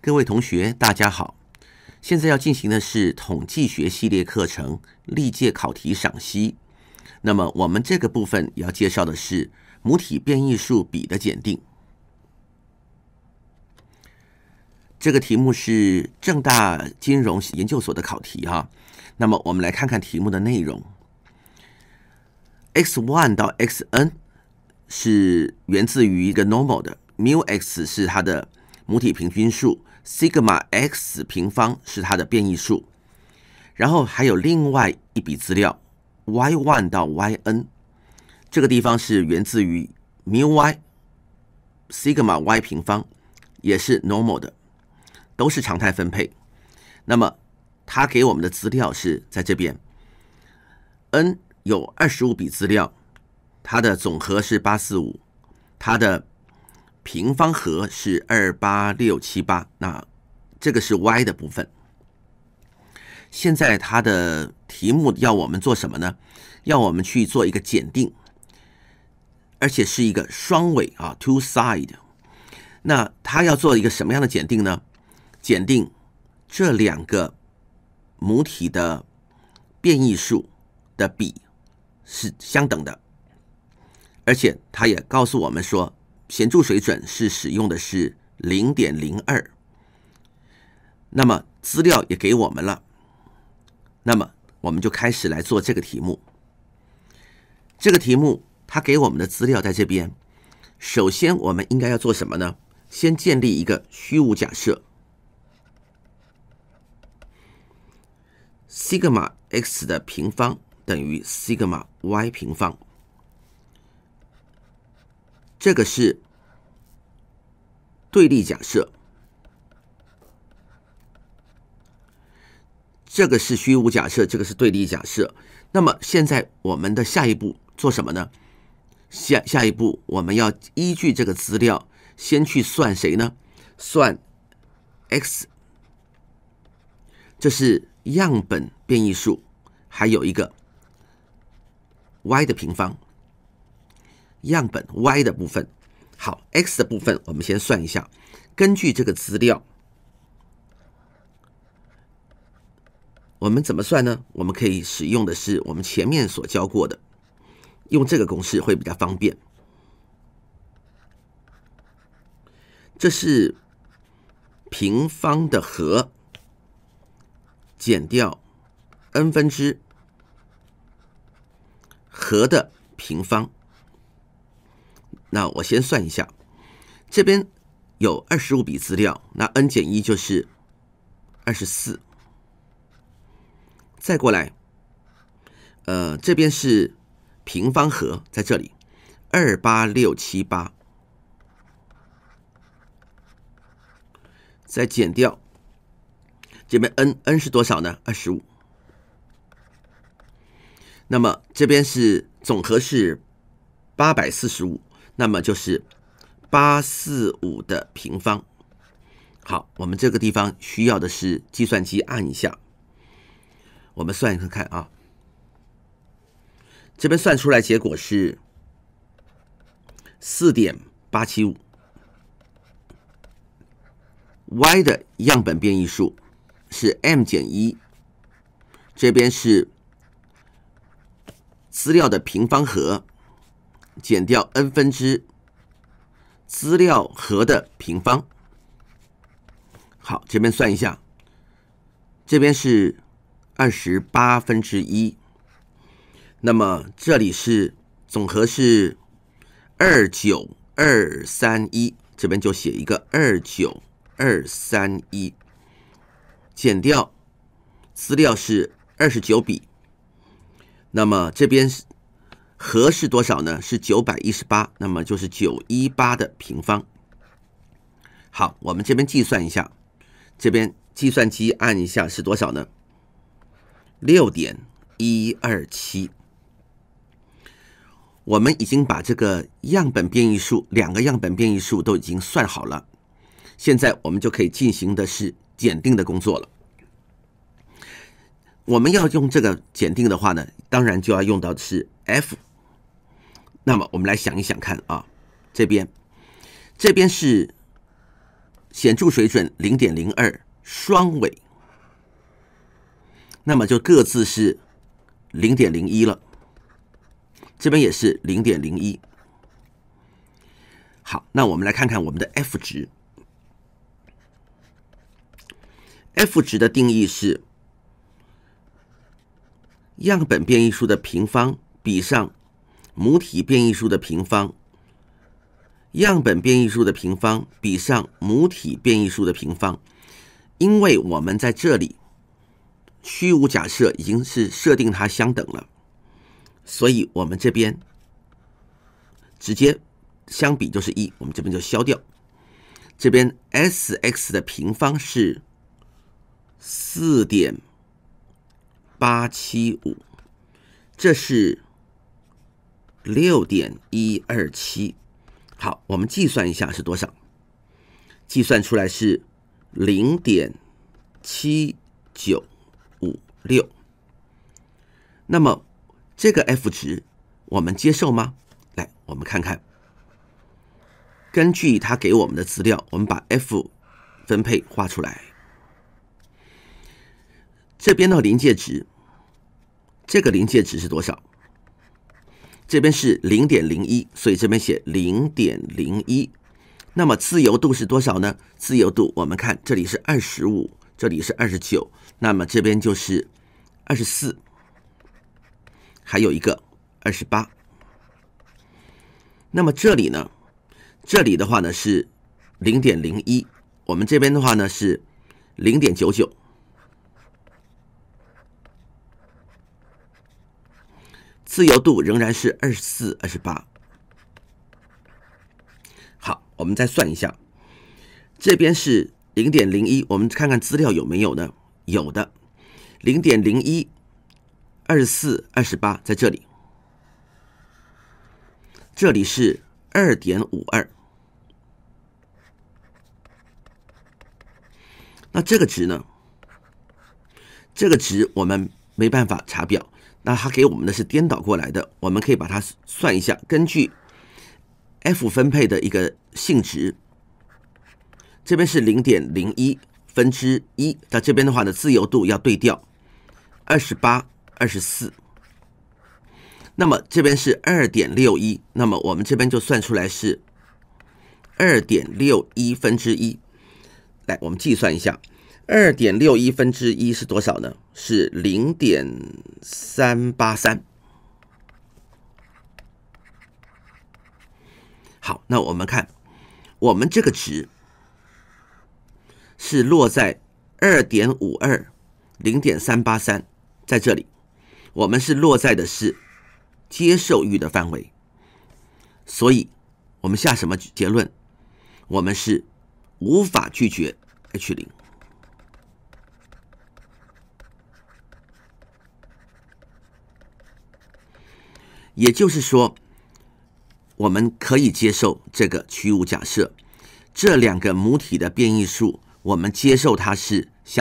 各位同学，大家好！现在要进行的是统计学系列课程历届考题赏析。那么，我们这个部分要介绍的是母体变异数比的检定。这个题目是正大金融研究所的考题哈。那么，我们来看看题目的内容：x one 到 x n 是源自于一个 normal 的 mu x 是它的母体平均数。sigma x 平方是它的变异数，然后还有另外一笔资料 y1 到 yn，这个地方是源自于 mu y，sigma y 平方也是 normal 的，都是常态分配。那么它给我们的资料是在这边，n 有二十五笔资料，它的总和是八四五，它的。平方和是二八六七八，那这个是 y 的部分。现在它的题目要我们做什么呢？要我们去做一个检定，而且是一个双尾啊 t w o s i d e 那它要做一个什么样的检定呢？检定这两个母体的变异数的比是相等的，而且它也告诉我们说。显著水准是使用的是零点零二，那么资料也给我们了，那么我们就开始来做这个题目。这个题目它给我们的资料在这边，首先我们应该要做什么呢？先建立一个虚无假设，西格玛 x 的平方等于西格玛 y 平方。这个是对立假设，这个是虚无假设，这个是对立假设。那么现在我们的下一步做什么呢？下下一步我们要依据这个资料，先去算谁呢？算 x，这是样本变异数，还有一个 y 的平方。样本 y 的部分，好，x 的部分我们先算一下。根据这个资料，我们怎么算呢？我们可以使用的是我们前面所教过的，用这个公式会比较方便。这是平方的和，减掉 n 分之和的平方。那我先算一下，这边有二十五笔资料，那 n 减一就是二十四。再过来，呃，这边是平方和，在这里二八六七八，再减掉，这边 n n 是多少呢？二十五。那么这边是总和是八百四十五。那么就是八四五的平方。好，我们这个地方需要的是计算机按一下，我们算一算看啊，这边算出来结果是四点八七五。Y 的样本变异数是 m 减一，这边是资料的平方和。减掉 n 分之资料和的平方。好，这边算一下，这边是二十八分之一，那么这里是总和是二九二三一，这边就写一个二九二三一，减掉资料是二十九笔，那么这边是。和是多少呢？是九百一十八，那么就是九一八的平方。好，我们这边计算一下，这边计算机按一下是多少呢？六点一二七。我们已经把这个样本变异数，两个样本变异数都已经算好了，现在我们就可以进行的是检定的工作了。我们要用这个检定的话呢，当然就要用到的是 F。那么我们来想一想看啊，这边，这边是显著水准零点零二双尾，那么就各自是零点零一了，这边也是零点零一。好，那我们来看看我们的 F 值，F 值的定义是样本变异数的平方比上。母体变异数的平方，样本变异数的平方比上母体变异数的平方，因为我们在这里虚无假设已经是设定它相等了，所以我们这边直接相比就是一，我们这边就消掉。这边 s x 的平方是四点八七五，这是。六点一二七，好，我们计算一下是多少？计算出来是零点七九五六。那么这个 F 值，我们接受吗？来，我们看看。根据他给我们的资料，我们把 F 分配画出来。这边的临界值，这个临界值是多少？这边是零点零一，所以这边写零点零一。那么自由度是多少呢？自由度我们看这里是二十五，这里是二十九，那么这边就是二十四，还有一个二十八。那么这里呢？这里的话呢是零点零一，我们这边的话呢是零点九九。自由度仍然是二十四、二十八。好，我们再算一下，这边是零点零一，我们看看资料有没有呢？有的，零点零一、二十四、二十八在这里，这里是二点五二。那这个值呢？这个值我们没办法查表。那它给我们的是颠倒过来的，我们可以把它算一下。根据 F 分配的一个性质，这边是零点零一分之一，那这边的话呢，自由度要对调，二十八、二十四。那么这边是二点六一，那么我们这边就算出来是二点六一分之一。来，我们计算一下。二点六一分之一是多少呢？是零点三八三。好，那我们看，我们这个值是落在二点五二零点三八三在这里，我们是落在的是接受域的范围，所以我们下什么结论？我们是无法拒绝 H 零。也就是说，我们可以接受这个取五假设，这两个母体的变异数，我们接受它是相。